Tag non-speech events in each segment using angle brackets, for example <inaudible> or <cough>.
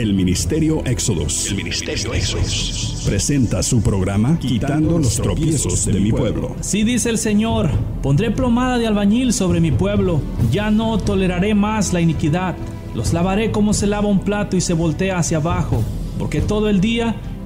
El Ministerio Éxodos. Presenta su programa Quitando los tropiezos de mi pueblo. Si dice el Señor, pondré plomada de albañil sobre mi pueblo. Ya no toleraré más la iniquidad. Los lavaré como se lava un plato y se voltea hacia abajo, porque todo el día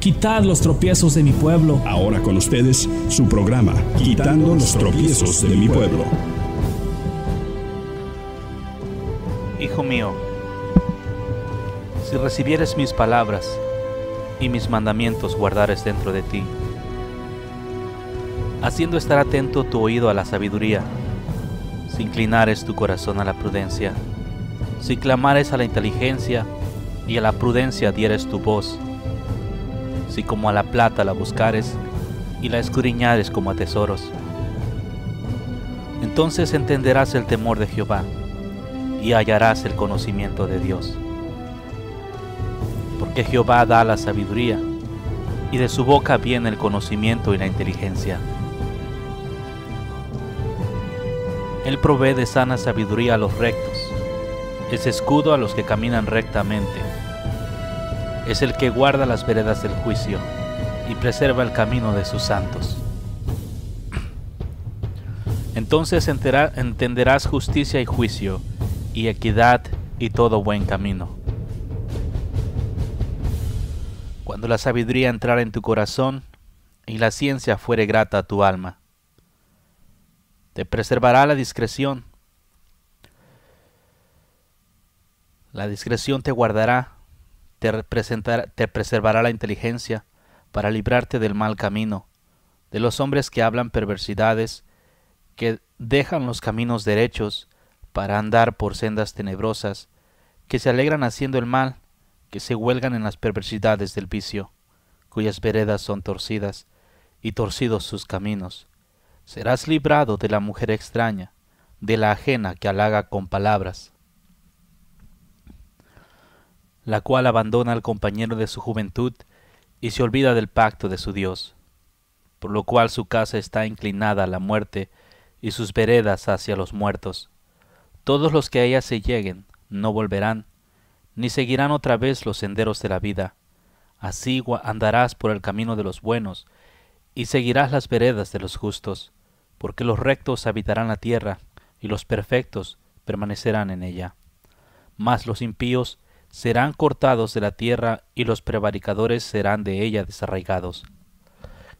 Quitad los tropiezos de mi pueblo. Ahora con ustedes su programa, Quitando los tropiezos de mi pueblo. Hijo mío, si recibieres mis palabras y mis mandamientos guardares dentro de ti, haciendo estar atento tu oído a la sabiduría, si inclinares tu corazón a la prudencia, si clamares a la inteligencia y a la prudencia dieres tu voz, si como a la plata la buscares y la escudriñares como a tesoros. Entonces entenderás el temor de Jehová y hallarás el conocimiento de Dios. Porque Jehová da la sabiduría y de su boca viene el conocimiento y la inteligencia. Él provee de sana sabiduría a los rectos, es escudo a los que caminan rectamente es el que guarda las veredas del juicio y preserva el camino de sus santos. Entonces entenderás justicia y juicio, y equidad y todo buen camino. Cuando la sabiduría entrara en tu corazón y la ciencia fuere grata a tu alma, te preservará la discreción. La discreción te guardará te, preservará la inteligencia para librarte del mal camino, de los hombres que hablan perversidades, que dejan los caminos derechos para andar por sendas tenebrosas, que se alegran haciendo el mal, que se huelgan en las perversidades del vicio, cuyas veredas son torcidas y torcidos sus caminos. Serás librado de la mujer extraña, de la ajena que halaga con palabras la cual abandona al compañero de su juventud y se olvida del pacto de su Dios, por lo cual su casa está inclinada a la muerte y sus veredas hacia los muertos. Todos los que a ella se lleguen no volverán, ni seguirán otra vez los senderos de la vida. Así andarás por el camino de los buenos, y seguirás las veredas de los justos, porque los rectos habitarán la tierra, y los perfectos permanecerán en ella. Mas los impíos serán cortados de la tierra y los prevaricadores serán de ella desarraigados.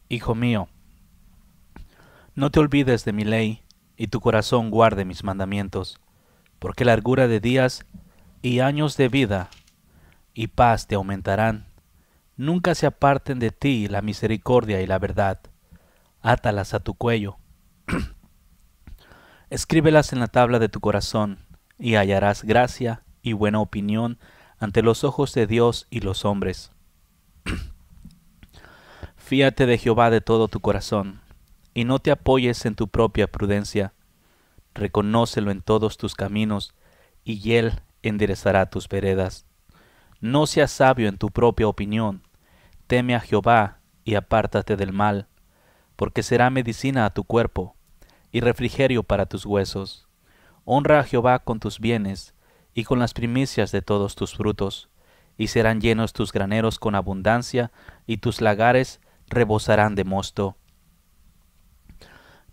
Hijo mío, no te olvides de mi ley, y tu corazón guarde mis mandamientos, porque largura de días y años de vida y paz te aumentarán. Nunca se aparten de ti la misericordia y la verdad. Átalas a tu cuello. <clears throat> Escríbelas en la tabla de tu corazón, y hallarás gracia y buena opinión ante los ojos de Dios y los hombres. <clears throat> Fíate de Jehová de todo tu corazón, y no te apoyes en tu propia prudencia. Reconócelo en todos tus caminos, y Él enderezará tus veredas. No seas sabio en tu propia opinión. Teme a Jehová y apártate del mal, porque será medicina a tu cuerpo y refrigerio para tus huesos. Honra a Jehová con tus bienes y con las primicias de todos tus frutos, y serán llenos tus graneros con abundancia, y tus lagares rebosarán de mosto.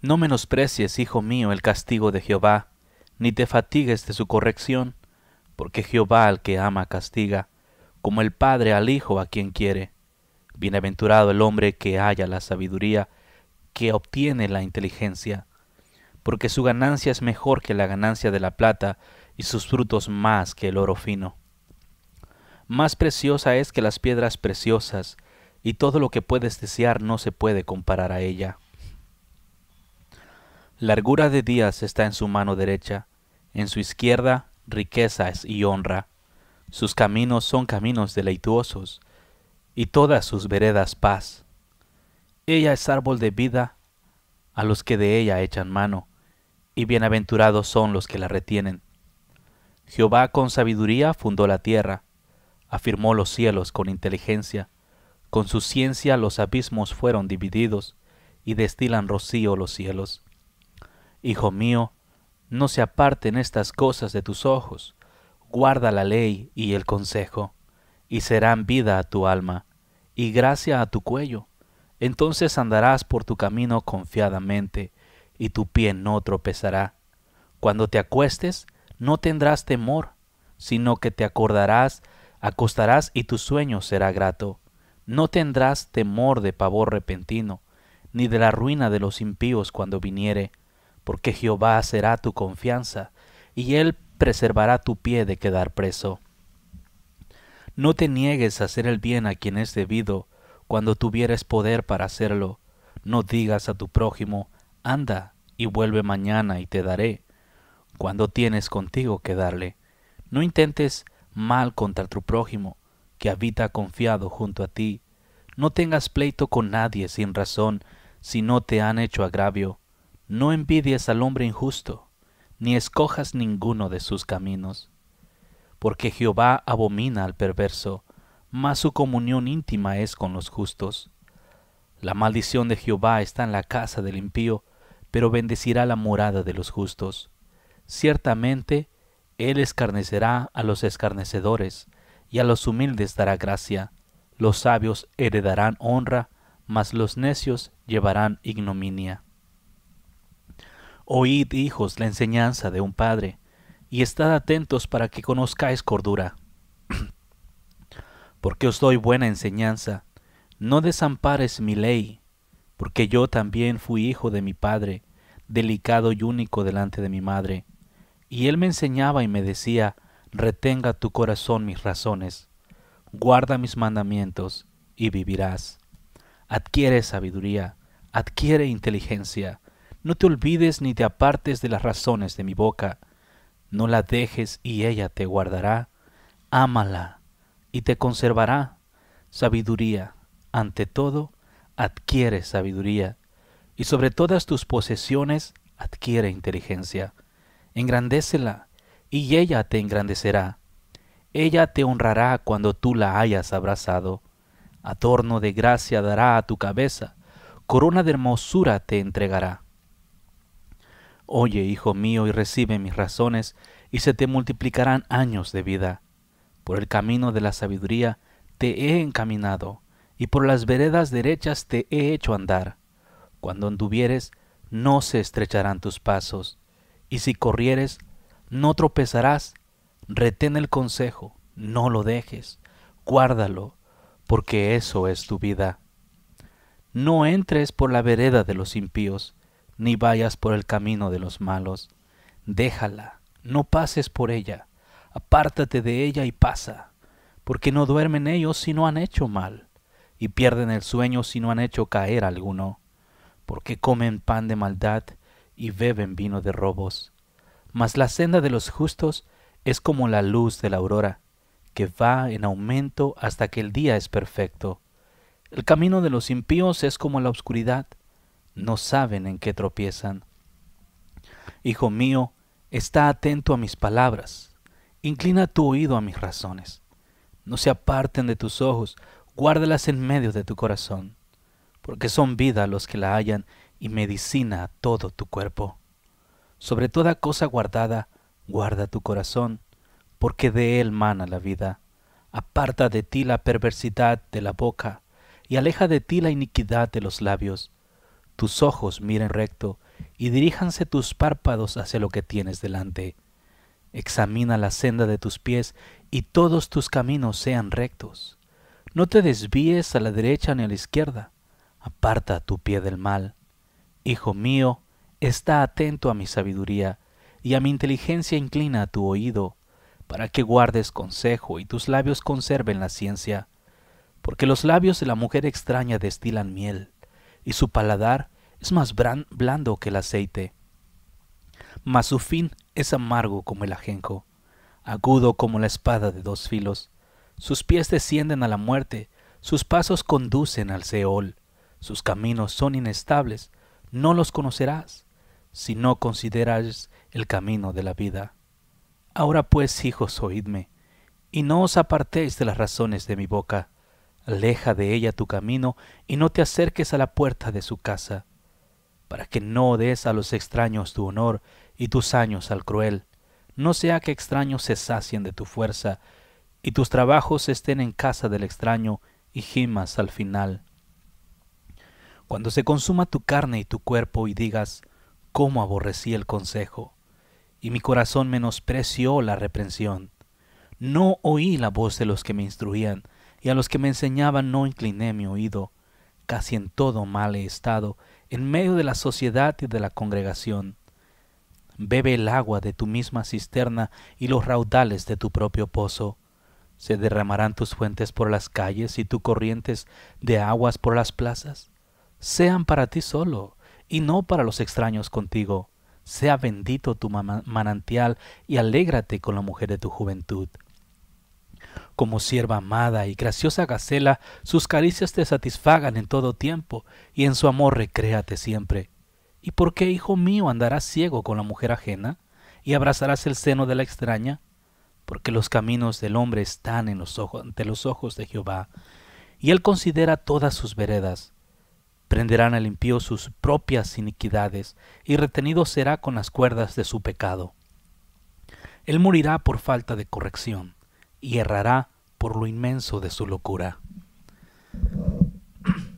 No menosprecies, hijo mío, el castigo de Jehová, ni te fatigues de su corrección, porque Jehová al que ama castiga, como el Padre al Hijo a quien quiere. Bienaventurado el hombre que haya la sabiduría, que obtiene la inteligencia, porque su ganancia es mejor que la ganancia de la plata, y sus frutos más que el oro fino. Más preciosa es que las piedras preciosas, y todo lo que puedes desear no se puede comparar a ella. Largura de días está en su mano derecha, en su izquierda riquezas y honra. Sus caminos son caminos deleituosos, y todas sus veredas paz. Ella es árbol de vida a los que de ella echan mano, y bienaventurados son los que la retienen. Jehová con sabiduría fundó la tierra, afirmó los cielos con inteligencia, con su ciencia los abismos fueron divididos, y destilan rocío los cielos. Hijo mío, no se aparten estas cosas de tus ojos, guarda la ley y el consejo, y serán vida a tu alma, y gracia a tu cuello. Entonces andarás por tu camino confiadamente, y tu pie no tropezará. Cuando te acuestes, no tendrás temor, sino que te acordarás, acostarás y tu sueño será grato. No tendrás temor de pavor repentino, ni de la ruina de los impíos cuando viniere, porque Jehová será tu confianza, y él preservará tu pie de quedar preso. No te niegues a hacer el bien a quien es debido, cuando tuvieres poder para hacerlo. No digas a tu prójimo, anda y vuelve mañana y te daré, cuando tienes contigo que darle. No intentes mal contra tu prójimo, que habita confiado junto a ti. No tengas pleito con nadie sin razón, si no te han hecho agravio. No envidies al hombre injusto, ni escojas ninguno de sus caminos. Porque Jehová abomina al perverso, mas su comunión íntima es con los justos. La maldición de Jehová está en la casa del impío, pero bendecirá la morada de los justos. Ciertamente, Él escarnecerá a los escarnecedores, y a los humildes dará gracia. Los sabios heredarán honra, mas los necios llevarán ignominia. Oíd, hijos, la enseñanza de un padre, y estad atentos para que conozcáis cordura. <clears throat> porque os doy buena enseñanza, no desampares mi ley, porque yo también fui hijo de mi padre, delicado y único delante de mi madre. Y él me enseñaba y me decía, retenga tu corazón mis razones, guarda mis mandamientos y vivirás. Adquiere sabiduría, adquiere inteligencia, no te olvides ni te apartes de las razones de mi boca, no la dejes y ella te guardará, ámala y te conservará. Sabiduría, ante todo, adquiere sabiduría, y sobre todas tus posesiones adquiere inteligencia engrandécela, y ella te engrandecerá. Ella te honrará cuando tú la hayas abrazado. Adorno de gracia dará a tu cabeza, corona de hermosura te entregará. Oye, hijo mío, y recibe mis razones, y se te multiplicarán años de vida. Por el camino de la sabiduría te he encaminado, y por las veredas derechas te he hecho andar. Cuando anduvieres, no se estrecharán tus pasos y si corrieres, no tropezarás. Retén el consejo, no lo dejes, guárdalo, porque eso es tu vida. No entres por la vereda de los impíos, ni vayas por el camino de los malos. Déjala, no pases por ella, apártate de ella y pasa, porque no duermen ellos si no han hecho mal, y pierden el sueño si no han hecho caer alguno, porque comen pan de maldad y beben vino de robos. Mas la senda de los justos es como la luz de la aurora, que va en aumento hasta que el día es perfecto. El camino de los impíos es como la oscuridad, no saben en qué tropiezan. Hijo mío, está atento a mis palabras, inclina tu oído a mis razones. No se aparten de tus ojos, guárdalas en medio de tu corazón, porque son vida los que la hallan y medicina todo tu cuerpo. Sobre toda cosa guardada, guarda tu corazón, porque de él mana la vida. Aparta de ti la perversidad de la boca, y aleja de ti la iniquidad de los labios. Tus ojos miren recto, y diríjanse tus párpados hacia lo que tienes delante. Examina la senda de tus pies, y todos tus caminos sean rectos. No te desvíes a la derecha ni a la izquierda. Aparta tu pie del mal Hijo mío, está atento a mi sabiduría, y a mi inteligencia inclina a tu oído, para que guardes consejo y tus labios conserven la ciencia. Porque los labios de la mujer extraña destilan miel, y su paladar es más blando que el aceite. Mas su fin es amargo como el ajenjo, agudo como la espada de dos filos. Sus pies descienden a la muerte, sus pasos conducen al Seol, sus caminos son inestables, no los conocerás si no consideras el camino de la vida. Ahora pues, hijos, oídme, y no os apartéis de las razones de mi boca. Aleja de ella tu camino y no te acerques a la puerta de su casa, para que no des a los extraños tu honor y tus años al cruel. No sea que extraños se sacien de tu fuerza y tus trabajos estén en casa del extraño y gimas al final. Cuando se consuma tu carne y tu cuerpo y digas, ¿cómo aborrecí el consejo? Y mi corazón menospreció la reprensión. No oí la voz de los que me instruían, y a los que me enseñaban no incliné mi oído. Casi en todo mal he estado, en medio de la sociedad y de la congregación. Bebe el agua de tu misma cisterna y los raudales de tu propio pozo. Se derramarán tus fuentes por las calles y tus corrientes de aguas por las plazas sean para ti solo y no para los extraños contigo. Sea bendito tu manantial y alégrate con la mujer de tu juventud. Como sierva amada y graciosa gacela, sus caricias te satisfagan en todo tiempo, y en su amor recréate siempre. ¿Y por qué, hijo mío, andarás ciego con la mujer ajena? ¿Y abrazarás el seno de la extraña? Porque los caminos del hombre están en los ojos, ante los ojos de Jehová, y él considera todas sus veredas. Prenderán al impío sus propias iniquidades, y retenido será con las cuerdas de su pecado. Él morirá por falta de corrección, y errará por lo inmenso de su locura. <clears throat>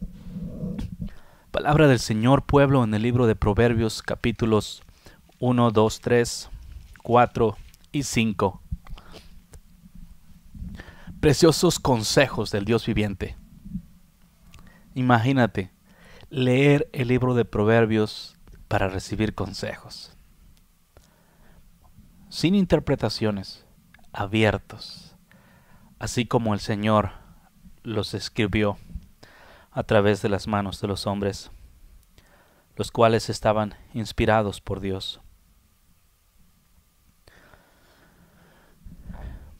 Palabra del Señor pueblo en el libro de Proverbios capítulos 1, 2, 3, 4 y 5. Preciosos consejos del Dios viviente. Imagínate, leer el libro de Proverbios para recibir consejos. Sin interpretaciones, abiertos, así como el Señor los escribió a través de las manos de los hombres, los cuales estaban inspirados por Dios.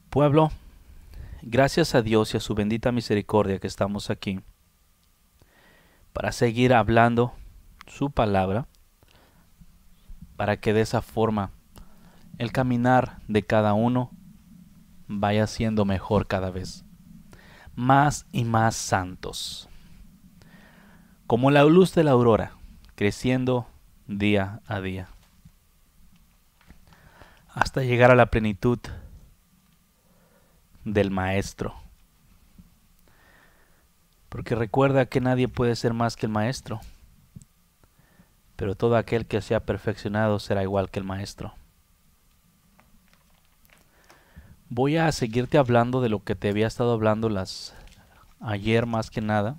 Pueblo, gracias a Dios y a su bendita misericordia que estamos aquí para seguir hablando su palabra, para que de esa forma el caminar de cada uno vaya siendo mejor cada vez, más y más santos, como la luz de la aurora, creciendo día a día, hasta llegar a la plenitud del Maestro porque recuerda que nadie puede ser más que el Maestro, pero todo aquel que sea perfeccionado será igual que el Maestro. Voy a seguirte hablando de lo que te había estado hablando las ayer más que nada.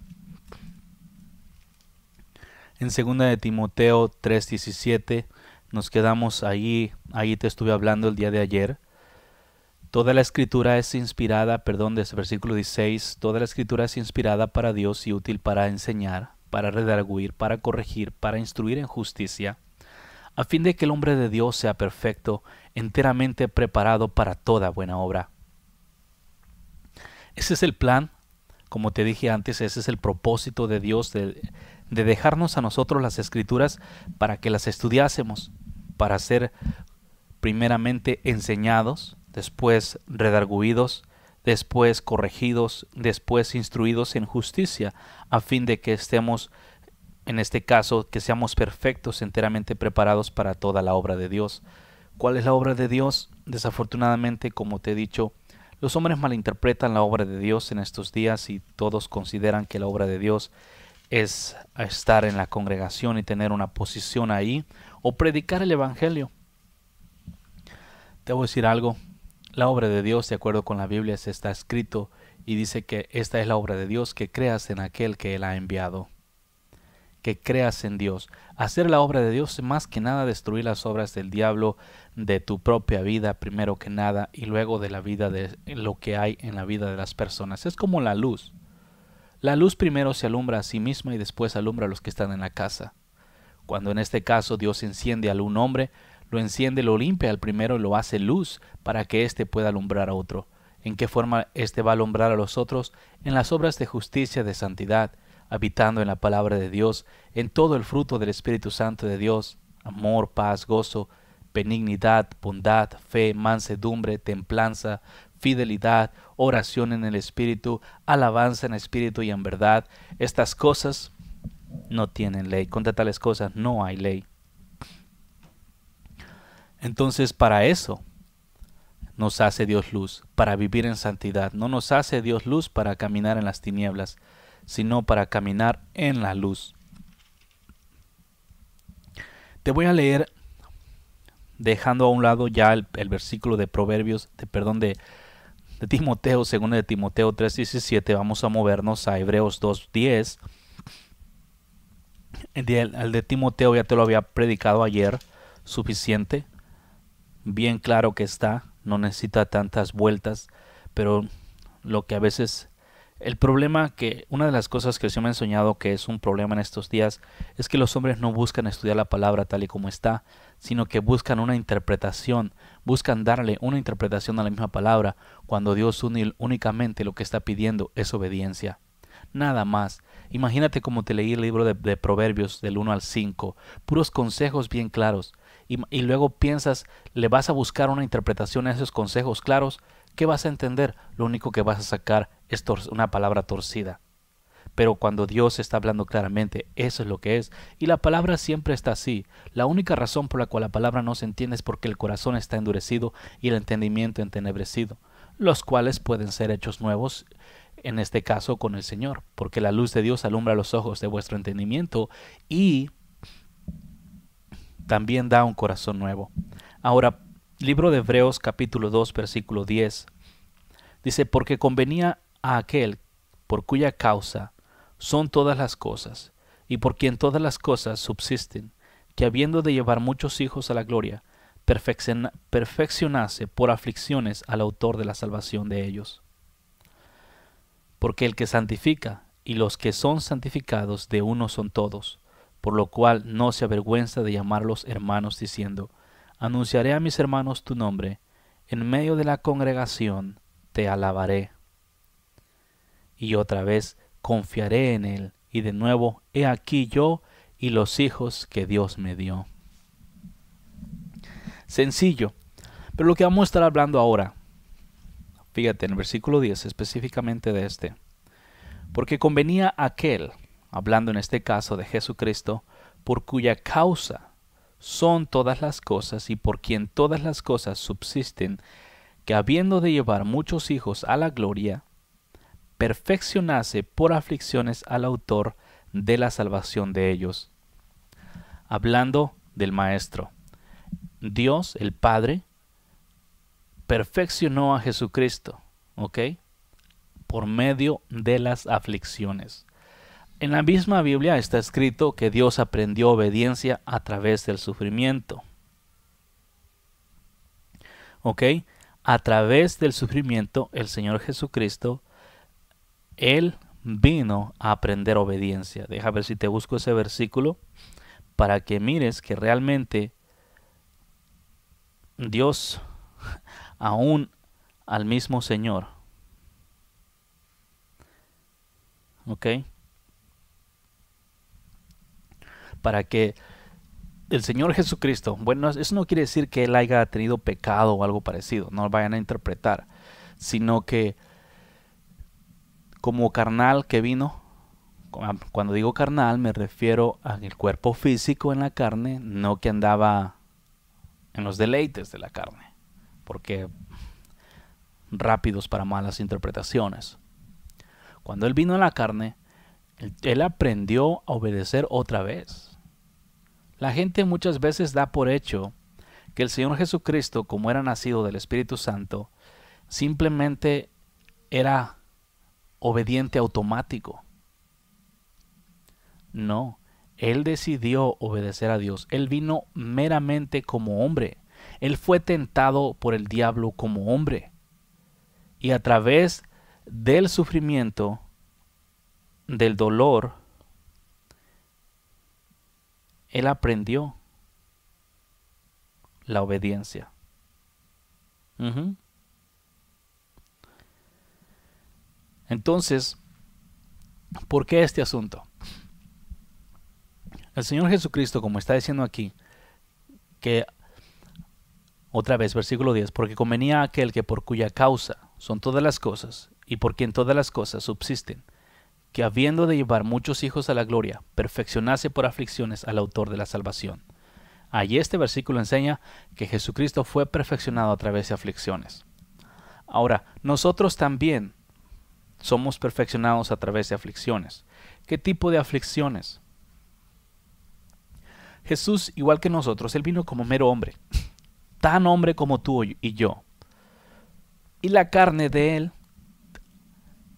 En segunda de Timoteo 3:17 nos quedamos ahí, ahí te estuve hablando el día de ayer. Toda la escritura es inspirada, perdón, desde el versículo 16, toda la escritura es inspirada para Dios y útil para enseñar, para redarguir, para corregir, para instruir en justicia, a fin de que el hombre de Dios sea perfecto, enteramente preparado para toda buena obra. Ese es el plan, como te dije antes, ese es el propósito de Dios de, de dejarnos a nosotros las escrituras para que las estudiásemos, para ser primeramente enseñados, después redarguidos, después corregidos, después instruidos en justicia, a fin de que estemos, en este caso, que seamos perfectos, enteramente preparados para toda la obra de Dios. ¿Cuál es la obra de Dios? Desafortunadamente, como te he dicho, los hombres malinterpretan la obra de Dios en estos días y todos consideran que la obra de Dios es estar en la congregación y tener una posición ahí o predicar el Evangelio. Te voy a decir algo, la obra de Dios, de acuerdo con la Biblia, se está escrito y dice que esta es la obra de Dios, que creas en aquel que Él ha enviado. Que creas en Dios. Hacer la obra de Dios es más que nada destruir las obras del diablo de tu propia vida, primero que nada, y luego de la vida de lo que hay en la vida de las personas. Es como la luz. La luz primero se alumbra a sí misma y después alumbra a los que están en la casa. Cuando en este caso Dios enciende a un hombre, lo enciende, lo limpia al primero y lo hace luz para que éste pueda alumbrar a otro. ¿En qué forma éste va a alumbrar a los otros? En las obras de justicia, de santidad, habitando en la palabra de Dios, en todo el fruto del Espíritu Santo de Dios, amor, paz, gozo, benignidad, bondad, fe, mansedumbre, templanza, fidelidad, oración en el Espíritu, alabanza en Espíritu y en verdad. Estas cosas no tienen ley. Contra tales cosas no hay ley. Entonces para eso nos hace Dios luz, para vivir en santidad. No nos hace Dios luz para caminar en las tinieblas, sino para caminar en la luz. Te voy a leer, dejando a un lado ya el, versículo de Proverbios, de, perdón, de, Timoteo, según de Timoteo 3.17, vamos a movernos a Hebreos 2.10. El el de Timoteo ya te lo había predicado ayer, suficiente bien claro que está, no necesita tantas vueltas, pero lo que a veces el problema que una de las cosas que yo me he enseñado que es un problema en estos días es que los hombres no buscan estudiar la palabra tal y como está, sino que buscan una interpretación, buscan darle una interpretación a la misma palabra, cuando Dios únicamente lo que está pidiendo es obediencia. Nada más. Imagínate como te leí el libro de, de Proverbios del 1 al 5, puros consejos bien claros, y, luego piensas, le vas a buscar una interpretación a esos consejos claros, ¿qué vas a entender? Lo único que vas a sacar es una palabra torcida. Pero cuando Dios está hablando claramente, eso es lo que es. Y la palabra siempre está así. La única razón por la cual la palabra no se entiende es porque el corazón está endurecido y el entendimiento entenebrecido, los cuales pueden ser hechos nuevos, en este caso con el Señor, porque la luz de Dios alumbra los ojos de vuestro entendimiento y también da un corazón nuevo. Ahora, libro de Hebreos capítulo 2 versículo 10 dice, porque convenía a aquel por cuya causa son todas las cosas, y por quien todas las cosas subsisten, que habiendo de llevar muchos hijos a la gloria, perfeccionase por aflicciones al autor de la salvación de ellos. Porque el que santifica y los que son santificados de uno son todos, por lo cual no se avergüenza de llamarlos hermanos diciendo, Anunciaré a mis hermanos tu nombre, en medio de la congregación te alabaré. Y otra vez confiaré en él, y de nuevo, he aquí yo y los hijos que Dios me dio. Sencillo, pero lo que vamos a estar hablando ahora, fíjate en el versículo 10 específicamente de este, porque convenía aquel, hablando en este caso de Jesucristo, por cuya causa son todas las cosas y por quien todas las cosas subsisten, que habiendo de llevar muchos hijos a la gloria, perfeccionase por aflicciones al autor de la salvación de ellos. Hablando del Maestro, Dios el Padre perfeccionó a Jesucristo, ¿ok? Por medio de las aflicciones. En la misma Biblia está escrito que Dios aprendió obediencia a través del sufrimiento. ¿Ok? A través del sufrimiento, el Señor Jesucristo, Él vino a aprender obediencia. Deja ver si te busco ese versículo para que mires que realmente Dios, <laughs> aún al mismo Señor, ¿ok? para que el Señor Jesucristo, bueno, eso no quiere decir que Él haya tenido pecado o algo parecido, no lo vayan a interpretar, sino que como carnal que vino, cuando digo carnal me refiero al cuerpo físico en la carne, no que andaba en los deleites de la carne, porque rápidos para malas interpretaciones. Cuando Él vino en la carne, Él aprendió a obedecer otra vez la gente muchas veces da por hecho que el Señor Jesucristo, como era nacido del Espíritu Santo, simplemente era obediente automático. No, Él decidió obedecer a Dios. Él vino meramente como hombre. Él fue tentado por el diablo como hombre. Y a través del sufrimiento, del dolor, él aprendió la obediencia. Entonces, ¿por qué este asunto? El Señor Jesucristo, como está diciendo aquí, que otra vez, versículo 10, porque convenía aquel que por cuya causa son todas las cosas y por quien todas las cosas subsisten, que habiendo de llevar muchos hijos a la gloria, perfeccionase por aflicciones al autor de la salvación. Allí este versículo enseña que Jesucristo fue perfeccionado a través de aflicciones. Ahora, nosotros también somos perfeccionados a través de aflicciones. ¿Qué tipo de aflicciones? Jesús, igual que nosotros, Él vino como mero hombre, <laughs> tan hombre como tú y yo. Y la carne de Él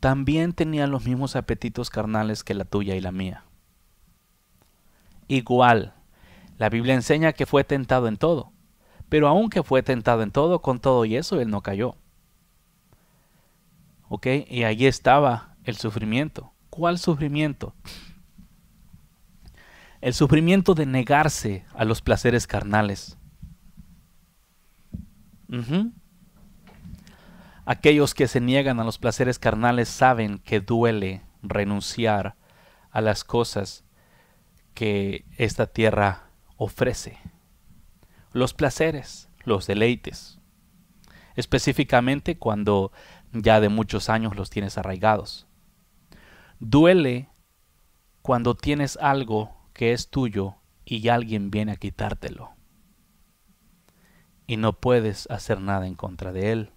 también tenía los mismos apetitos carnales que la tuya y la mía. Igual, la Biblia enseña que fue tentado en todo, pero aunque fue tentado en todo, con todo y eso él no cayó. ¿Ok? Y allí estaba el sufrimiento. ¿Cuál sufrimiento? El sufrimiento de negarse a los placeres carnales. Aquellos que se niegan a los placeres carnales saben que duele renunciar a las cosas que esta tierra ofrece. Los placeres, los deleites, específicamente cuando ya de muchos años los tienes arraigados. Duele cuando tienes algo que es tuyo y alguien viene a quitártelo. Y no puedes hacer nada en contra de él.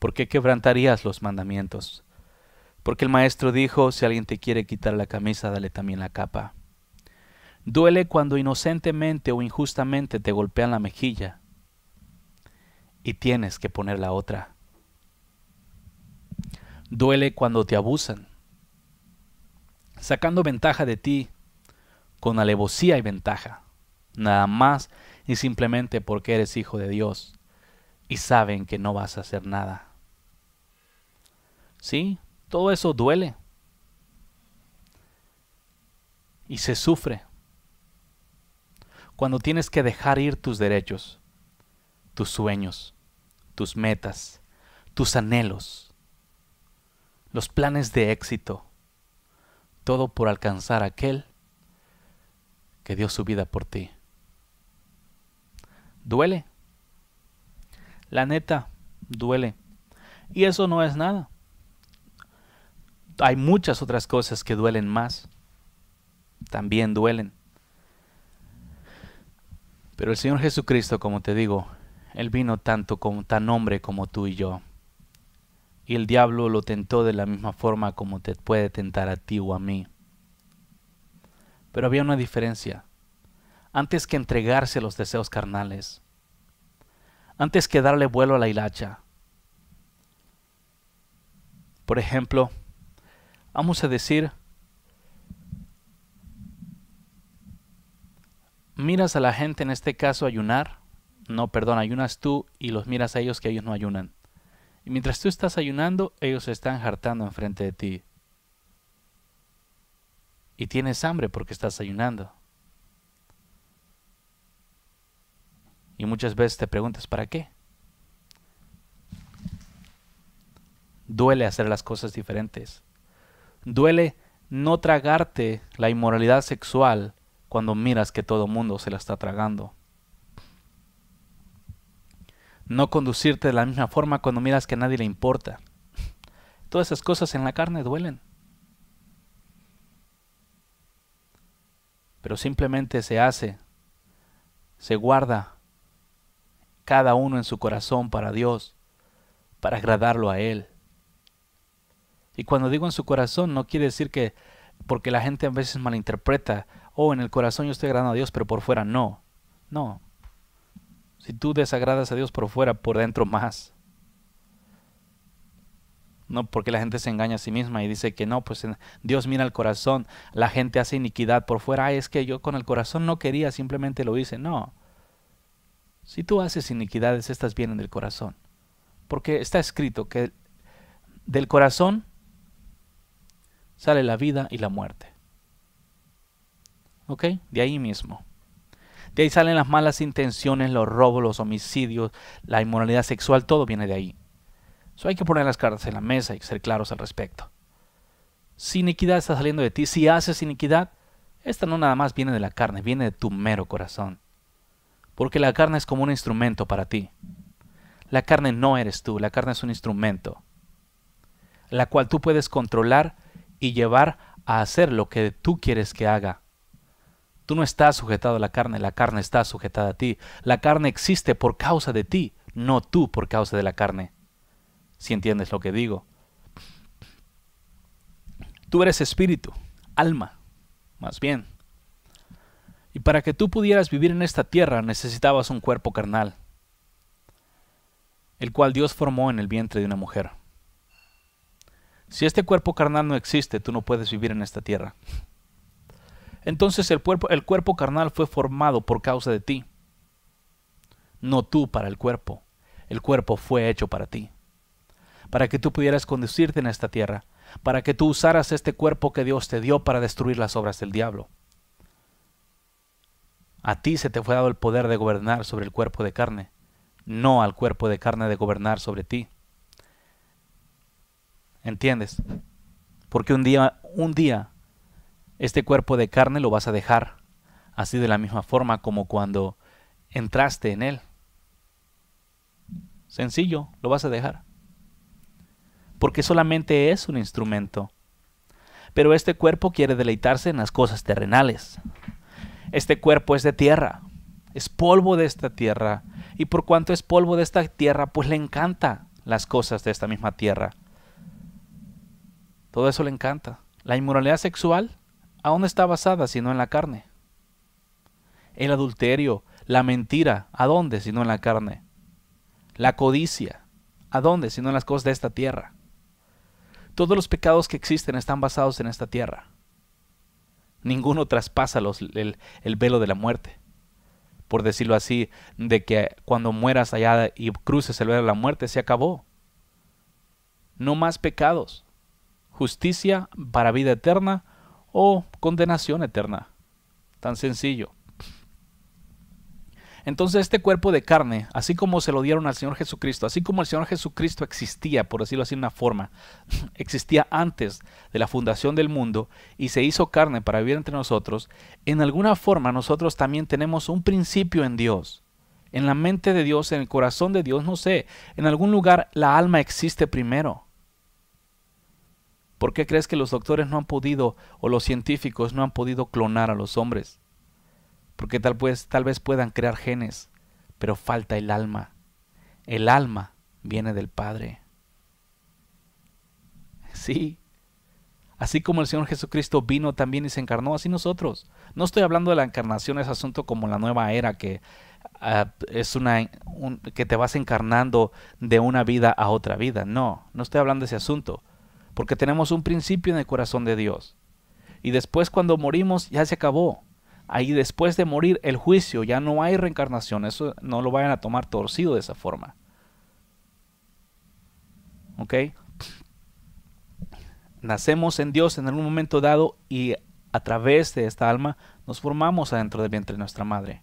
¿por qué quebrantarías los mandamientos? Porque el maestro dijo, si alguien te quiere quitar la camisa, dale también la capa. Duele cuando inocentemente o injustamente te golpean la mejilla y tienes que poner la otra. Duele cuando te abusan, sacando ventaja de ti con alevosía y ventaja, nada más y simplemente porque eres hijo de Dios y saben que no vas a hacer nada. Sí, todo eso duele. Y se sufre. Cuando tienes que dejar ir tus derechos, tus sueños, tus metas, tus anhelos, los planes de éxito, todo por alcanzar aquel que dio su vida por ti. Duele. La neta, duele. Y eso no es nada hay muchas otras cosas que duelen más. También duelen. Pero el Señor Jesucristo, como te digo, Él vino tanto como tan hombre como tú y yo. Y el diablo lo tentó de la misma forma como te puede tentar a ti o a mí. Pero había una diferencia. Antes que entregarse a los deseos carnales, antes que darle vuelo a la hilacha. Por ejemplo, vamos a decir, miras a la gente en este caso ayunar, no, perdón, ayunas tú y los miras a ellos que ellos no ayunan. Y mientras tú estás ayunando, ellos se están hartando enfrente de ti. Y tienes hambre porque estás ayunando. Y muchas veces te preguntas, ¿para qué? Duele hacer las cosas diferentes. Duele no tragarte la inmoralidad sexual cuando miras que todo mundo se la está tragando. No conducirte de la misma forma cuando miras que a nadie le importa. Todas esas cosas en la carne duelen. Pero simplemente se hace, se guarda cada uno en su corazón para Dios, para agradarlo a Él. Y cuando digo en su corazón, no quiere decir que, porque la gente a veces malinterpreta, oh, en el corazón yo estoy agradando a Dios, pero por fuera no. No. Si tú desagradas a Dios por fuera, por dentro más. No, porque la gente se engaña a sí misma y dice que no, pues Dios mira al corazón, la gente hace iniquidad por fuera, es que yo con el corazón no quería, simplemente lo hice. No. Si tú haces iniquidades, estas vienen del corazón. Porque está escrito que del corazón sale la vida y la muerte. ¿Ok? De ahí mismo. De ahí salen las malas intenciones, los robos, los homicidios, la inmoralidad sexual, todo viene de ahí. So hay que poner las cartas en la mesa y ser claros al respecto. Si iniquidad está saliendo de ti, si haces iniquidad, esta no nada más viene de la carne, viene de tu mero corazón. Porque la carne es como un instrumento para ti. La carne no eres tú, la carne es un instrumento, la cual tú puedes controlar y llevar a hacer lo que tú quieres que haga. Tú no estás sujetado a la carne, la carne está sujetada a ti. La carne existe por causa de ti, no tú por causa de la carne. Si entiendes lo que digo. Tú eres espíritu, alma, más bien. Y para que tú pudieras vivir en esta tierra necesitabas un cuerpo carnal, el cual Dios formó en el vientre de una mujer. Si este cuerpo carnal no existe, tú no puedes vivir en esta tierra. Entonces el cuerpo, el cuerpo carnal fue formado por causa de ti. No tú para el cuerpo. El cuerpo fue hecho para ti. Para que tú pudieras conducirte en esta tierra. Para que tú usaras este cuerpo que Dios te dio para destruir las obras del diablo. A ti se te fue dado el poder de gobernar sobre el cuerpo de carne, no al cuerpo de carne de gobernar sobre ti. ¿Entiendes? Porque un día, un día, este cuerpo de carne lo vas a dejar, así de la misma forma como cuando entraste en él. Sencillo, lo vas a dejar. Porque solamente es un instrumento. Pero este cuerpo quiere deleitarse en las cosas terrenales. Este cuerpo es de tierra, es polvo de esta tierra. Y por cuanto es polvo de esta tierra, pues le encanta las cosas de esta misma tierra. Todo eso le encanta. La inmoralidad sexual, ¿a dónde está basada si no en la carne? El adulterio, la mentira, ¿a dónde si no en la carne? La codicia, ¿a dónde si no en las cosas de esta tierra? Todos los pecados que existen están basados en esta tierra. Ninguno traspasa el, el velo de la muerte por decirlo así, de que cuando mueras allá y cruces el velo de la muerte, se acabó. No más pecados justicia para vida eterna o condenación eterna. Tan sencillo. Entonces este cuerpo de carne, así como se lo dieron al Señor Jesucristo, así como el Señor Jesucristo existía, por decirlo así de una forma, <clears throat> existía antes de la fundación del mundo y se hizo carne para vivir entre nosotros, en alguna forma nosotros también tenemos un principio en Dios. En la mente de Dios, en el corazón de Dios, no sé, en algún lugar la alma existe primero. ¿Por qué crees que los doctores no han podido o los científicos no han podido clonar a los hombres? Porque tal, vez pues, tal vez puedan crear genes, pero falta el alma. El alma viene del Padre. Sí. Así como el Señor Jesucristo vino también y se encarnó, así nosotros. No estoy hablando de la encarnación, es asunto como la nueva era que ah, es una que te vas encarnando de una vida a otra vida. No, no estoy hablando de ese asunto porque tenemos un principio en el corazón de Dios. Y después cuando morimos ya se acabó. Ahí después de morir el juicio ya no hay reencarnación. Eso no lo vayan a tomar torcido de esa forma. ¿Ok? Nacemos en Dios en algún momento dado y a través de esta alma nos formamos adentro del vientre de nuestra madre.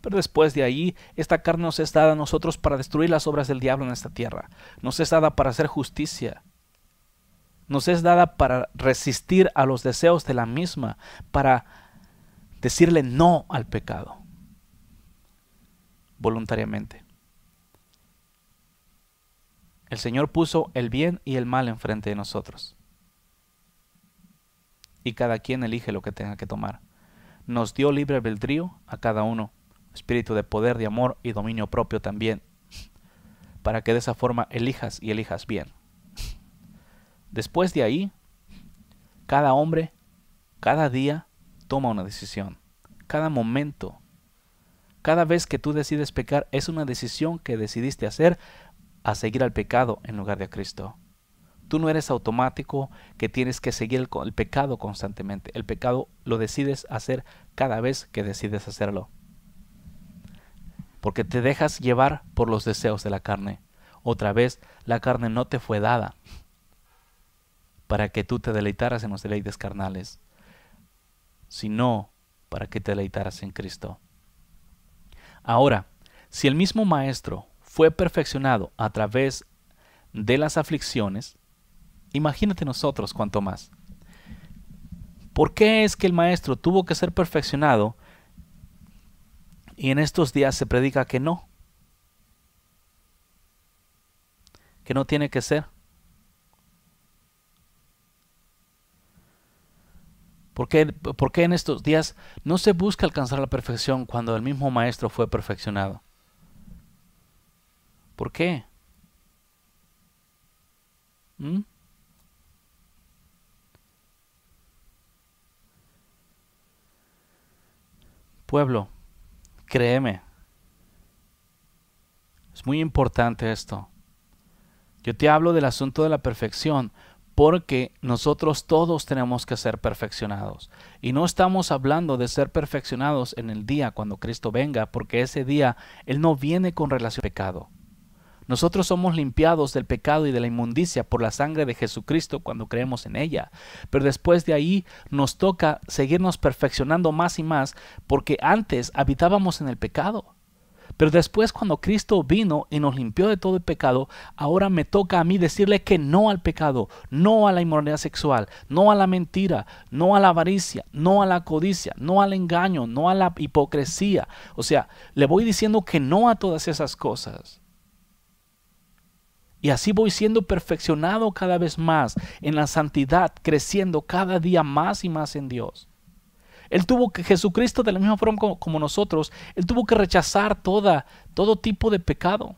Pero después de ahí, esta carne nos es dada a nosotros para destruir las obras del diablo en esta tierra. Nos es dada para hacer justicia, nos es dada para resistir a los deseos de la misma, para decirle no al pecado, voluntariamente. El Señor puso el bien y el mal enfrente de nosotros. Y cada quien elige lo que tenga que tomar. Nos dio libre albedrío a cada uno, espíritu de poder, de amor y dominio propio también, para que de esa forma elijas y elijas bien. Después de ahí, cada hombre, cada día, toma una decisión. Cada momento, cada vez que tú decides pecar, es una decisión que decidiste hacer a seguir al pecado en lugar de a Cristo. Tú no eres automático que tienes que seguir el, pecado constantemente. El pecado lo decides hacer cada vez que decides hacerlo. Porque te dejas llevar por los deseos de la carne. Otra vez, la carne no te fue dada para que tú te deleitaras en los deleites carnales, sino para que te deleitaras en Cristo. Ahora, si el mismo Maestro fue perfeccionado a través de las aflicciones, imagínate nosotros cuanto más. ¿Por qué es que el Maestro tuvo que ser perfeccionado y en estos días se predica que no? Que no tiene que ser. ¿Por qué, en estos días no se busca alcanzar la perfección cuando el mismo Maestro fue perfeccionado? ¿Por qué? ¿Mm? Pueblo, créeme, es muy importante esto. Yo te hablo del asunto de la perfección porque nosotros todos tenemos que ser perfeccionados. Y no estamos hablando de ser perfeccionados en el día cuando Cristo venga, porque ese día Él no viene con relación al pecado. Nosotros somos limpiados del pecado y de la inmundicia por la sangre de Jesucristo cuando creemos en ella. Pero después de ahí nos toca seguirnos perfeccionando más y más porque antes habitábamos en el pecado. Pero después cuando Cristo vino y nos limpió de todo el pecado, ahora me toca a mí decirle que no al pecado, no a la inmoralidad sexual, no a la mentira, no a la avaricia, no a la codicia, no al engaño, no a la hipocresía. O sea, le voy diciendo que no a todas esas cosas. Y así voy siendo perfeccionado cada vez más en la santidad, creciendo cada día más y más en Dios. Él tuvo que, Jesucristo, de la misma forma como, nosotros, él tuvo que rechazar toda, todo tipo de pecado.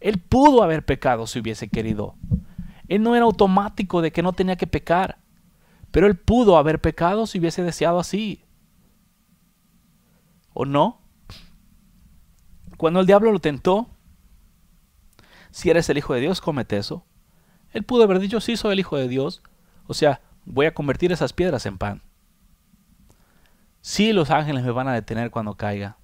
Él pudo haber pecado si hubiese querido. Él no era automático de que no tenía que pecar, pero él pudo haber pecado si hubiese deseado así. ¿O no? Cuando el diablo lo tentó, si eres el Hijo de Dios, comete eso. Él pudo haber dicho, sí, soy el Hijo de Dios. O sea, voy a convertir esas piedras en pan. Sí, los ángeles me van a detener cuando caiga.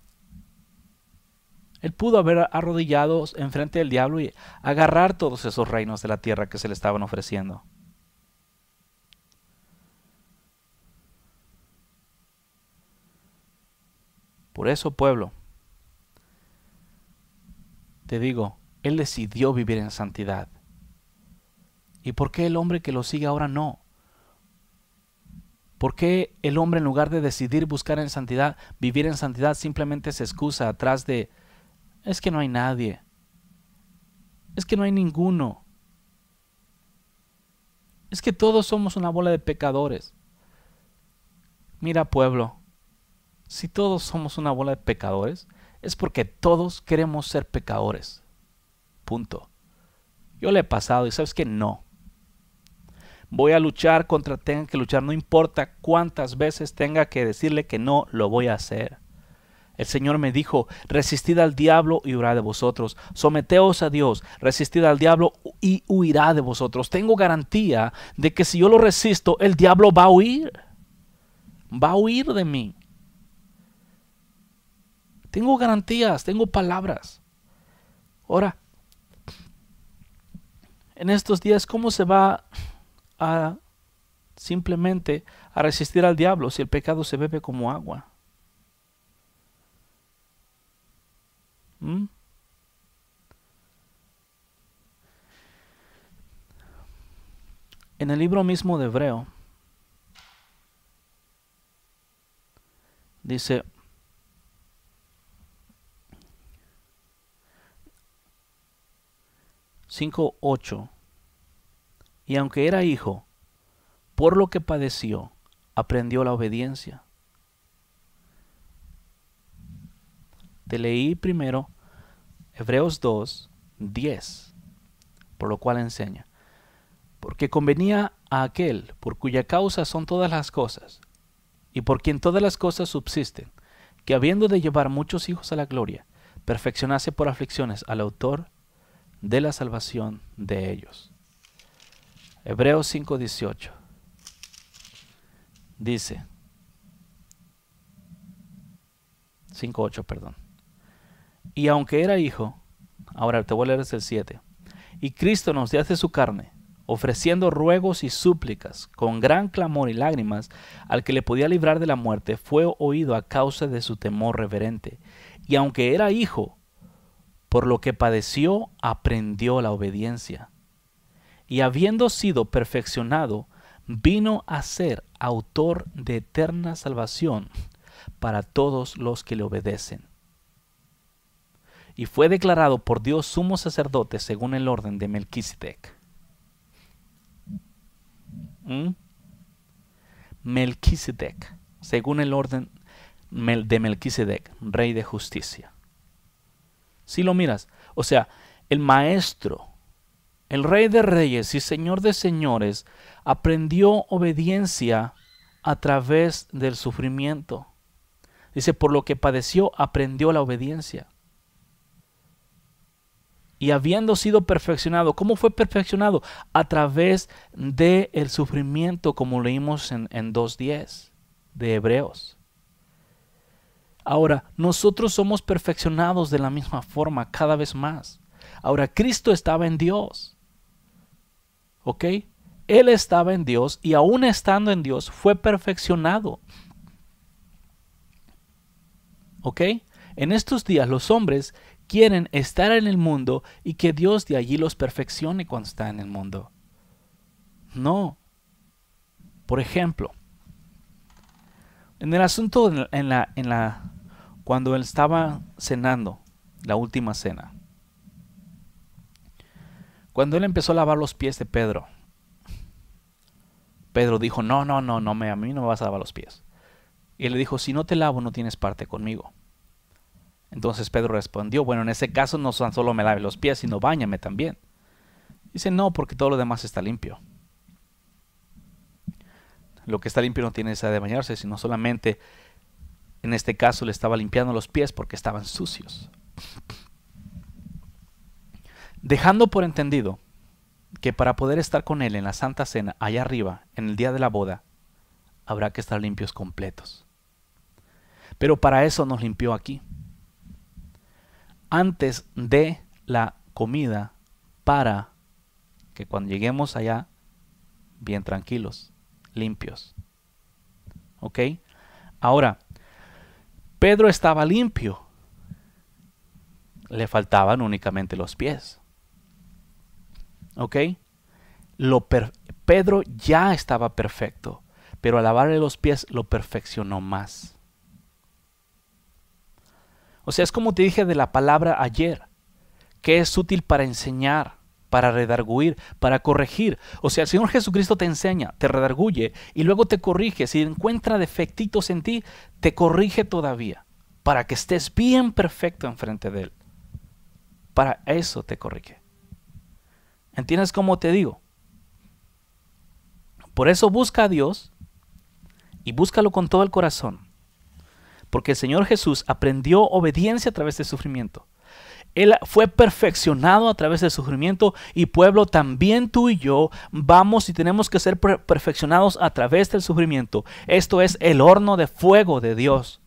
Él pudo haber arrodillado enfrente del diablo y agarrar todos esos reinos de la tierra que se le estaban ofreciendo. Por eso, pueblo, te digo, Él decidió vivir en santidad. ¿Y por qué el hombre que lo sigue ahora no? ¿Por qué el hombre en lugar de decidir buscar en santidad, vivir en santidad, simplemente se excusa atrás de, es que no hay nadie, es que no hay ninguno, es que todos somos una bola de pecadores? Mira pueblo, si todos somos una bola de pecadores, es porque todos queremos ser pecadores. Punto. Yo le he pasado y sabes que no voy a luchar contra tenga que luchar, no importa cuántas veces tenga que decirle que no, lo voy a hacer. El Señor me dijo, resistid al diablo y huirá de vosotros, someteos a Dios, resistid al diablo y huirá de vosotros. Tengo garantía de que si yo lo resisto, el diablo va a huir, va a huir de mí. Tengo garantías, tengo palabras. Ahora, en estos días, ¿cómo se va a simplemente a resistir al diablo si el pecado se bebe como agua. ¿Mm? En el libro mismo de Hebreo dice, cinco ocho y aunque era hijo, por lo que padeció, aprendió la obediencia. Te leí primero Hebreos 2, 10, por lo cual enseña, porque convenía a aquel por cuya causa son todas las cosas, y por quien todas las cosas subsisten, que habiendo de llevar muchos hijos a la gloria, perfeccionase por aflicciones al autor de la salvación de ellos. Hebreos 5:18 dice 5:8, perdón. Y aunque era hijo, ahora te voy a leer el 7. Y Cristo nos dio su carne, ofreciendo ruegos y súplicas con gran clamor y lágrimas al que le podía librar de la muerte, fue oído a causa de su temor reverente. Y aunque era hijo, por lo que padeció, aprendió la obediencia y habiendo sido perfeccionado, vino a ser autor de eterna salvación para todos los que le obedecen. Y fue declarado por Dios sumo sacerdote según el orden de Melquisedec. ¿Mm? Melquisedec, según el orden de Melquisedec, rey de justicia. Si lo miras, o sea, el maestro el Rey de Reyes y Señor de Señores, aprendió obediencia a través del sufrimiento. Dice, por lo que padeció, aprendió la obediencia. Y habiendo sido perfeccionado, ¿cómo fue perfeccionado? A través del el sufrimiento, como leímos en, en 2.10 de Hebreos. Ahora, nosotros somos perfeccionados de la misma forma cada vez más. Ahora, Cristo estaba en Dios. ¿Ok? Él estaba en Dios y aún estando en Dios fue perfeccionado. ¿Ok? En estos días los hombres quieren estar en el mundo y que Dios de allí los perfeccione cuando está en el mundo. No. Por ejemplo, en el asunto en la, en la cuando él estaba cenando, la última cena. Cuando él empezó a lavar los pies de Pedro, Pedro dijo, no, no, no, no, me, a mí no me vas a lavar los pies. Y él le dijo, si no te lavo no tienes parte conmigo. Entonces Pedro respondió, bueno, en ese caso no solo me lave los pies, sino báñame también. Dice, no, porque todo lo demás está limpio. Lo que está limpio no tiene esa de bañarse, sino solamente, en este caso le estaba limpiando los pies porque estaban sucios. Dejando por entendido que para poder estar con Él en la Santa Cena, allá arriba, en el día de la boda, habrá que estar limpios completos. Pero para eso nos limpió aquí. Antes de la comida, para que cuando lleguemos allá, bien tranquilos, limpios. ¿Ok? Ahora, Pedro estaba limpio. Le faltaban únicamente los pies. ¿ok? Lo Pedro ya estaba perfecto, pero al lavarle los pies lo perfeccionó más. O sea, es como te dije de la palabra ayer, que es útil para enseñar, para redarguir, para corregir. O sea, el Señor Jesucristo te enseña, te redarguye y luego te corrige. Si encuentra defectitos en ti, te corrige todavía, para que estés bien perfecto enfrente de Él. Para eso te corrige. ¿Entiendes cómo te digo? Por eso busca a Dios y búscalo con todo el corazón. Porque el Señor Jesús aprendió obediencia a través del sufrimiento. Él fue perfeccionado a través del sufrimiento y pueblo, también tú y yo vamos y tenemos que ser perfeccionados a través del sufrimiento. Esto es el horno de fuego de Dios.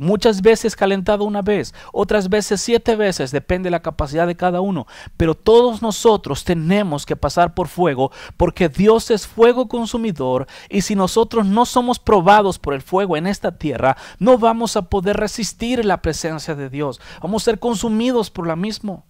Muchas veces calentado una vez, otras veces siete veces, depende de la capacidad de cada uno. Pero todos nosotros tenemos que pasar por fuego porque Dios es fuego consumidor y si nosotros no somos probados por el fuego en esta tierra, no vamos a poder resistir la presencia de Dios. Vamos a ser consumidos por la misma.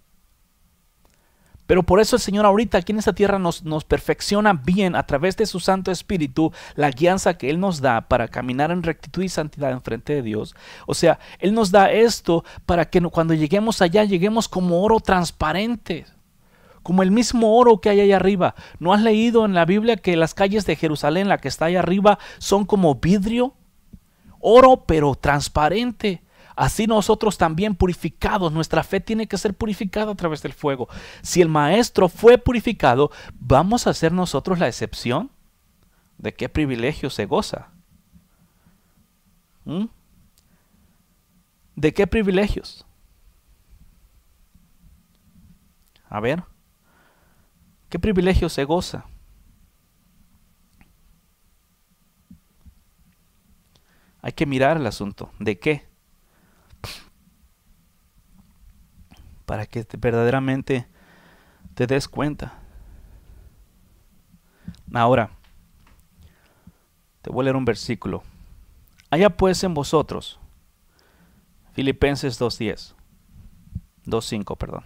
Pero por eso el Señor ahorita aquí en esta tierra nos, nos perfecciona bien a través de su Santo Espíritu la guianza que Él nos da para caminar en rectitud y santidad en frente de Dios. O sea, Él nos da esto para que cuando lleguemos allá lleguemos como oro transparente como el mismo oro que hay allá arriba. ¿No has leído en la Biblia que las calles de Jerusalén, la que está allá arriba, son como vidrio? Oro, pero transparente. Así nosotros también purificados, nuestra fe tiene que ser purificada a través del fuego. Si el Maestro fue purificado, ¿vamos a ser nosotros la excepción? ¿De qué privilegio se goza? ¿Mm? ¿De qué privilegios? A ver, ¿qué privilegio se goza? Hay que mirar el asunto. ¿De qué? para que verdaderamente te des cuenta. Ahora, te voy a leer un versículo. Allá pues en vosotros, Filipenses 2.10, 2.5, perdón.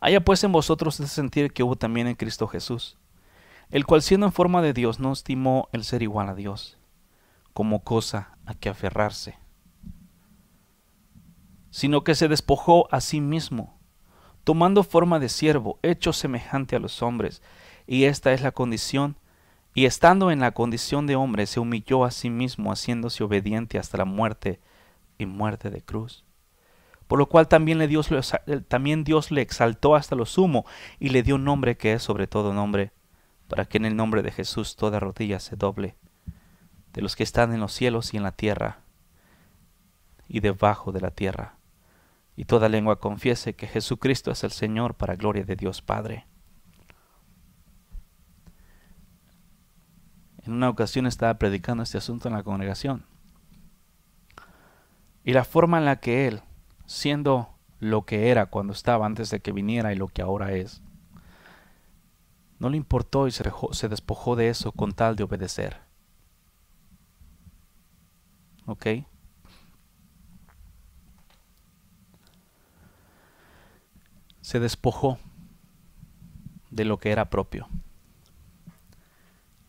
Haya pues en vosotros ese sentir que hubo también en Cristo Jesús, el cual siendo en forma de Dios no estimó el ser igual a Dios, como cosa a que aferrarse, sino que se despojó a sí mismo tomando forma de siervo, hecho semejante a los hombres. Y esta es la condición. Y estando en la condición de hombre, se humilló a sí mismo, haciéndose obediente hasta la muerte y muerte de cruz. Por lo cual también, le Dios, también Dios le exaltó hasta lo sumo y le dio un nombre que es sobre todo nombre, para que en el nombre de Jesús toda rodilla se doble, de los que están en los cielos y en la tierra, y debajo de la tierra y toda lengua confiese que Jesucristo es el Señor para gloria de Dios Padre. En una ocasión estaba predicando este asunto en la congregación. Y la forma en la que él, siendo lo que era cuando estaba antes de que viniera y lo que ahora es, no le importó y se despojó de eso con tal de obedecer. ¿Ok? se despojó de lo que era propio.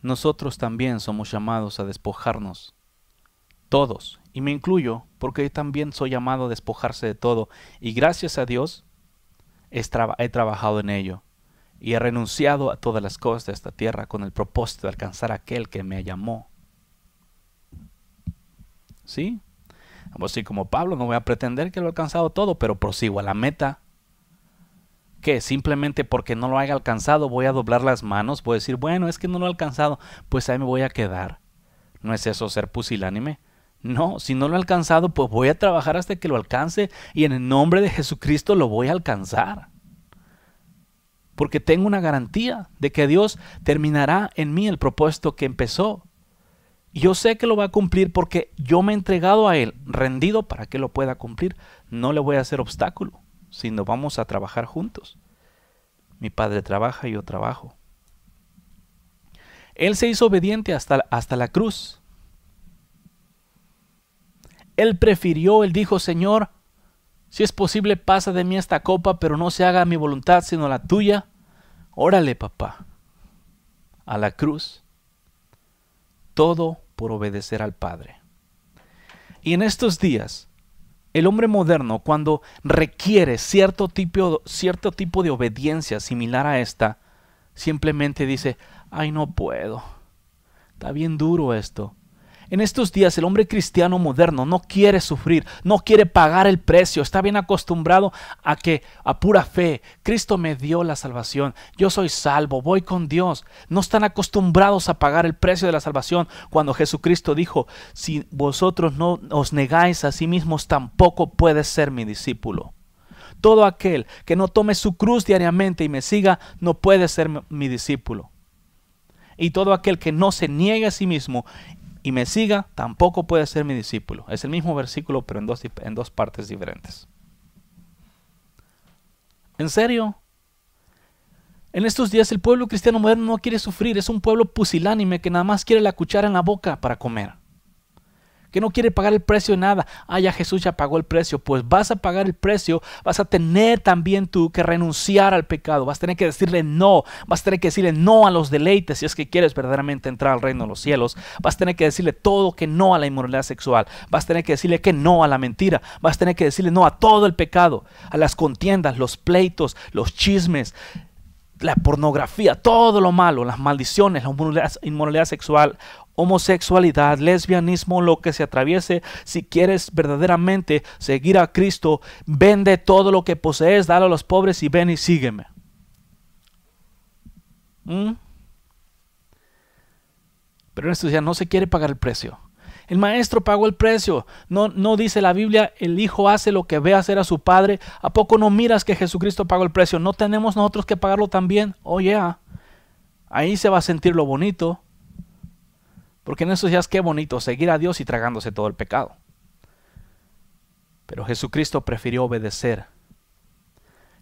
Nosotros también somos llamados a despojarnos, todos, y me incluyo porque también soy llamado a despojarse de todo, y gracias a Dios he, trabajado en ello, y he renunciado a todas las cosas de esta tierra con el propósito de alcanzar a aquel que me llamó. ¿Sí? Así como Pablo, no voy a pretender que lo he alcanzado todo, pero prosigo a la meta qué? simplemente porque no lo haya alcanzado voy a doblar las manos, voy a decir, bueno, es que no lo he alcanzado, pues ahí me voy a quedar. ¿No es eso ser pusilánime? No, si no lo he alcanzado, pues voy a trabajar hasta que lo alcance y en el nombre de Jesucristo lo voy a alcanzar. Porque tengo una garantía de que Dios terminará en mí el propósito que empezó. yo sé que lo va a cumplir porque yo me he entregado a Él, rendido para que lo pueda cumplir. No le voy a hacer obstáculo sino vamos a trabajar juntos. Mi padre trabaja y yo trabajo. Él se hizo obediente hasta, hasta la cruz. Él prefirió, él dijo, Señor, si es posible, pasa de mí esta copa, pero no se haga mi voluntad, sino la tuya. Órale, papá, a la cruz. Todo por obedecer al Padre. Y en estos días, el hombre moderno, cuando requiere cierto tipo, cierto tipo de obediencia similar a esta, simplemente dice, ay no puedo, está bien duro esto, en estos días el hombre cristiano moderno no quiere sufrir, no quiere pagar el precio, está bien acostumbrado a que a pura fe, Cristo me dio la salvación, yo soy salvo, voy con Dios. No están acostumbrados a pagar el precio de la salvación cuando Jesucristo dijo, si vosotros no os negáis a sí mismos, tampoco puedes ser mi discípulo. Todo aquel que no tome su cruz diariamente y me siga, no puede ser mi discípulo. Y todo aquel que no se niegue a sí mismo y me siga, tampoco puede ser mi discípulo. Es el mismo versículo, pero en dos, en dos partes diferentes. ¿En serio? En estos días el pueblo cristiano moderno no quiere sufrir, es un pueblo pusilánime que nada más quiere la cuchara en la boca para comer que no quiere pagar el precio de nada. Ah, ya Jesús ya pagó el precio. Pues vas a pagar el precio, vas a tener también tú que renunciar al pecado, vas a tener que decirle no, vas a tener que decirle no a los deleites si es que quieres verdaderamente entrar al reino de los cielos, vas a tener que decirle todo que no a la inmoralidad sexual, vas a tener que decirle que no a la mentira, vas a tener que decirle no a todo el pecado, a las contiendas, los pleitos, los chismes la pornografía, todo lo malo, las maldiciones, la inmoralidad, sexual homosexualidad, lesbianismo, lo que se atraviese, si quieres verdaderamente seguir a Cristo, vende todo lo que posees, dale a los pobres y ven y sígueme. ¿Mm? Pero en ya no se quiere pagar el precio. El maestro pagó el precio. No, no dice la Biblia, el hijo hace lo que ve hacer a su padre. ¿A poco no miras que Jesucristo pagó el precio? ¿No tenemos nosotros que pagarlo también? Oye, oh, ahí se va a sentir lo bonito. Porque en esos días qué bonito seguir a Dios y tragándose todo el pecado. Pero Jesucristo prefirió obedecer.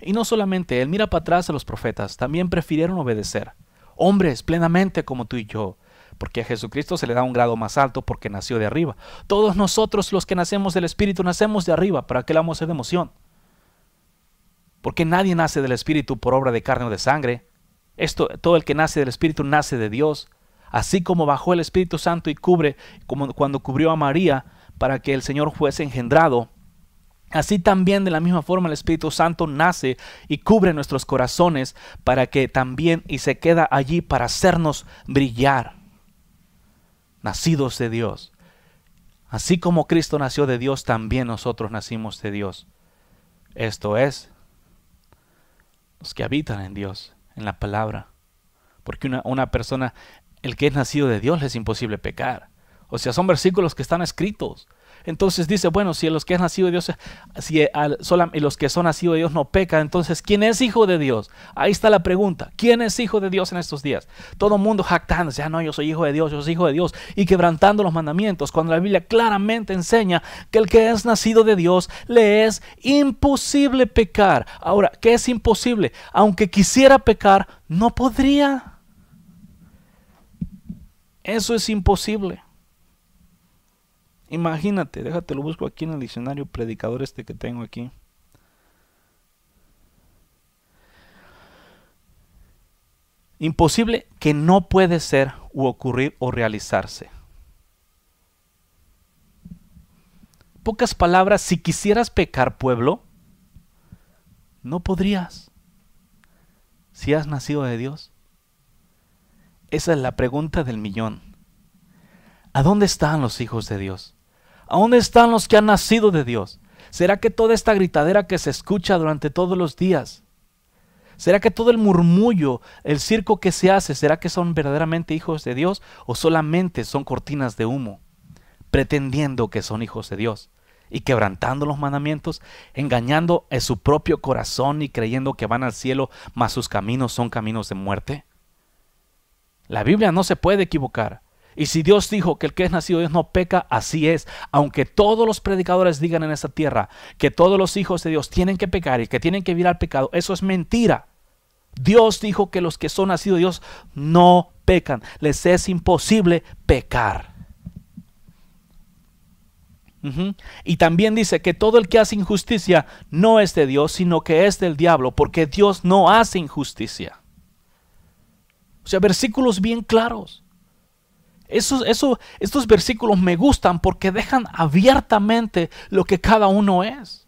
Y no solamente él, mira para atrás a los profetas, también prefirieron obedecer. Hombres plenamente como tú y yo, porque a Jesucristo se le da un grado más alto porque nació de arriba. Todos nosotros los que nacemos del Espíritu nacemos de arriba, ¿para qué la vamos de emoción? Porque nadie nace del Espíritu por obra de carne o de sangre. Esto, todo el que nace del Espíritu nace de Dios así como bajó el Espíritu Santo y cubre, como cuando cubrió a María para que el Señor fuese engendrado, así también de la misma forma el Espíritu Santo nace y cubre nuestros corazones para que también y se queda allí para hacernos brillar, nacidos de Dios. Así como Cristo nació de Dios, también nosotros nacimos de Dios. Esto es, los que habitan en Dios, en la palabra. Porque una, una persona el que es nacido de Dios le es imposible pecar. O sea, son versículos que están escritos. Entonces dice, bueno, si los que es nacido Dios, si los que son nacidos de Dios no pecan, entonces, ¿quién es hijo de Dios? Ahí está la pregunta. ¿Quién es hijo de Dios en estos días? Todo el mundo jactando, ¡ya ah, no, yo soy hijo de Dios, yo soy hijo de Dios, y quebrantando los mandamientos, cuando la Biblia claramente enseña que el que es nacido de Dios le es imposible pecar. Ahora, ¿qué es imposible? Aunque quisiera pecar, no podría. Eso es imposible. Imagínate, déjate lo busco aquí en el diccionario predicador este que tengo aquí. Imposible que no puede ser u ocurrir o realizarse. Pocas palabras, si quisieras pecar pueblo, no podrías. Si has nacido de Dios. Esa es la pregunta del millón. ¿A dónde están los hijos de Dios? ¿A dónde están los que han nacido de Dios? ¿Será que toda esta gritadera que se escucha durante todos los días? ¿Será que todo el murmullo, el circo que se hace, será que son verdaderamente hijos de Dios o solamente son cortinas de humo, pretendiendo que son hijos de Dios y quebrantando los mandamientos, engañando en su propio corazón y creyendo que van al cielo, mas sus caminos son caminos de muerte? La Biblia no se puede equivocar. Y si Dios dijo que el que es nacido de Dios no peca, así es. Aunque todos los predicadores digan en esta tierra que todos los hijos de Dios tienen que pecar y que tienen que vivir al pecado, eso es mentira. Dios dijo que los que son nacidos de Dios no pecan. Les es imposible pecar. Y también dice que todo el que hace injusticia no es de Dios, sino que es del diablo, porque Dios no hace injusticia. O sea, versículos bien claros. Eso, estos versículos me gustan porque dejan abiertamente lo que cada uno es.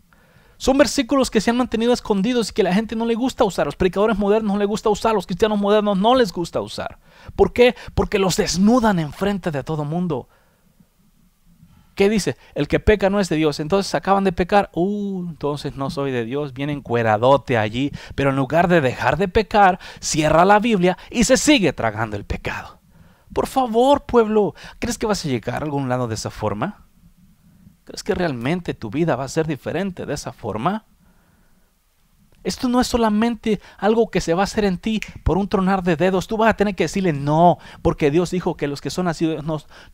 Son versículos que se han mantenido escondidos y que la gente no le gusta usar. Los predicadores modernos no les gusta usar, los cristianos modernos no les gusta usar. ¿Por qué? Porque los desnudan enfrente de todo mundo dice? El que peca no es de Dios. Entonces acaban de pecar. Uh, entonces no soy de Dios. Vienen cueradote allí. Pero en lugar de dejar de pecar, cierra la Biblia y se sigue tragando el pecado. Por favor, pueblo, ¿crees que vas a llegar a algún lado de esa forma? ¿Crees que realmente tu vida va a ser diferente de esa forma? Esto no es solamente algo que se va a hacer en ti por un tronar de dedos. Tú vas a tener que decirle no, porque Dios dijo que los que son así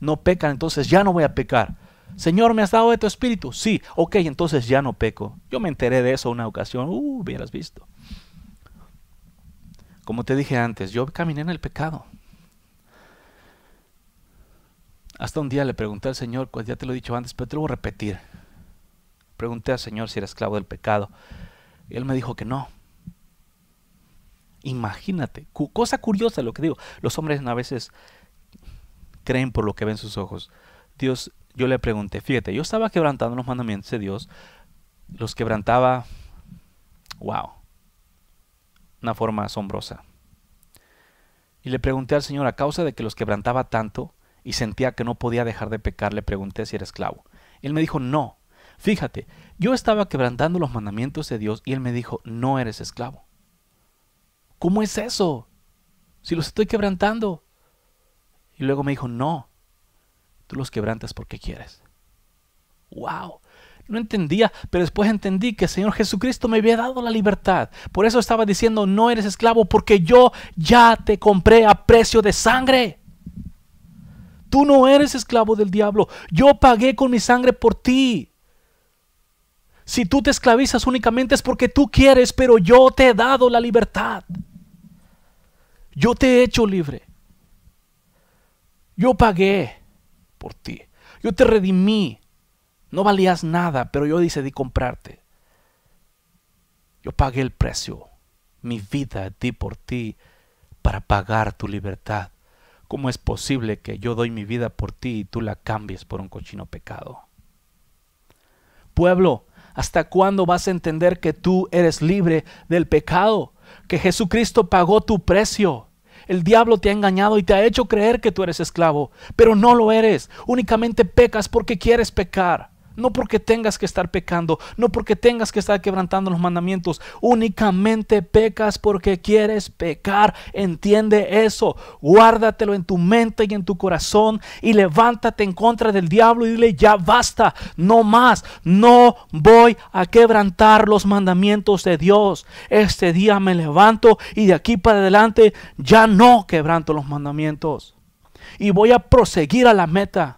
no pecan, entonces ya no voy a pecar. Señor, ¿me has dado de tu espíritu? Sí, ok, entonces ya no peco. Yo me enteré de eso una ocasión, uh, hubieras visto. Como te dije antes, yo caminé en el pecado. Hasta un día le pregunté al Señor, pues ya te lo he dicho antes, pero te lo voy a repetir. Pregunté al Señor si era esclavo del pecado. Y él me dijo que no. Imagínate, cosa curiosa lo que digo. Los hombres a veces creen por lo que ven sus ojos. Dios yo le pregunté, fíjate, yo estaba quebrantando los mandamientos de Dios, los quebrantaba, wow, una forma asombrosa. Y le pregunté al Señor, a causa de que los quebrantaba tanto y sentía que no podía dejar de pecar, le pregunté si era esclavo. Él me dijo, no. Fíjate, yo estaba quebrantando los mandamientos de Dios y él me dijo, no eres esclavo. ¿Cómo es eso? Si los estoy quebrantando. Y luego me dijo, no, tú los quebrantas porque quieres. ¡Wow! No entendía, pero después entendí que el Señor Jesucristo me había dado la libertad. Por eso estaba diciendo, no eres esclavo porque yo ya te compré a precio de sangre. Tú no eres esclavo del diablo. Yo pagué con mi sangre por ti. Si tú te esclavizas únicamente es porque tú quieres, pero yo te he dado la libertad. Yo te he hecho libre. Yo pagué por ti. Yo te redimí. No valías nada, pero yo decidí comprarte. Yo pagué el precio. Mi vida di por ti para pagar tu libertad. ¿Cómo es posible que yo doy mi vida por ti y tú la cambies por un cochino pecado? Pueblo, ¿hasta cuándo vas a entender que tú eres libre del pecado? Que Jesucristo pagó tu precio el diablo te ha engañado y te ha hecho creer que tú eres esclavo, pero no lo eres. Únicamente pecas porque quieres pecar no porque tengas que estar pecando, no porque tengas que estar quebrantando los mandamientos, únicamente pecas porque quieres pecar, entiende eso, guárdatelo en tu mente y en tu corazón y levántate en contra del diablo y dile, ya basta, no más, no voy a quebrantar los mandamientos de Dios, este día me levanto y de aquí para adelante ya no quebranto los mandamientos y voy a proseguir a la meta.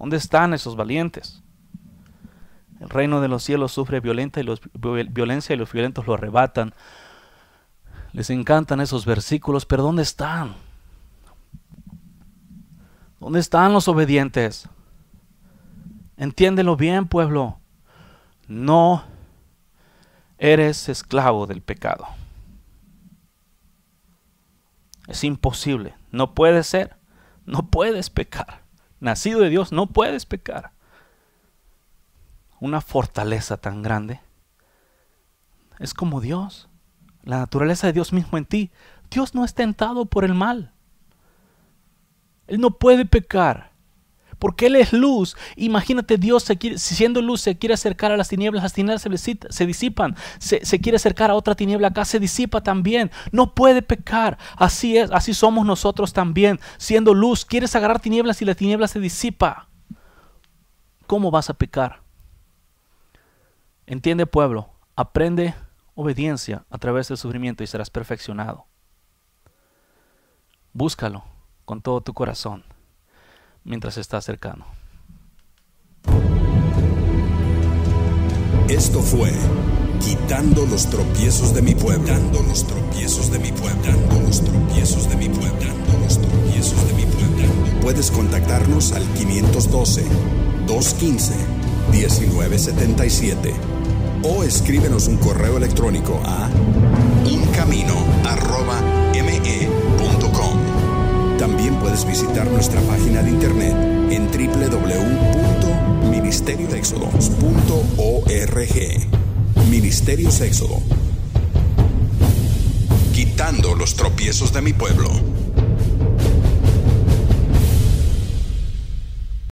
¿Dónde están esos valientes? El reino de los cielos sufre violencia y los violentos lo arrebatan. Les encantan esos versículos, pero ¿dónde están? ¿Dónde están los obedientes? Entiéndelo bien, pueblo. No eres esclavo del pecado. Es imposible. No puedes ser. No puedes pecar nacido de Dios, no puedes pecar. Una fortaleza tan grande. Es como Dios, la naturaleza de Dios mismo en ti. Dios no es tentado por el mal. Él no puede pecar porque Él es luz. Imagínate, Dios siendo luz se quiere acercar a las tinieblas, las tinieblas se, disipan, se, quiere acercar a otra tiniebla, acá se disipa también. No puede pecar, así es, así somos nosotros también. Siendo luz, quieres agarrar tinieblas y la tiniebla se disipa. ¿Cómo vas a pecar? Entiende pueblo, aprende obediencia a través del sufrimiento y serás perfeccionado. Búscalo con todo tu corazón mientras está cercano. Esto fue quitando los tropiezos de mi pueblo, dando los tropiezos de mi pueblo, dando los tropiezos de mi pueblo, los tropiezos de mi Puedes contactarnos al 512 215 1977 o escríbenos un correo electrónico a Uncamino.com visitar nuestra página de internet en www.ministeriodexodos.org. Ministerios Éxodo. Quitando los tropiezos de mi pueblo.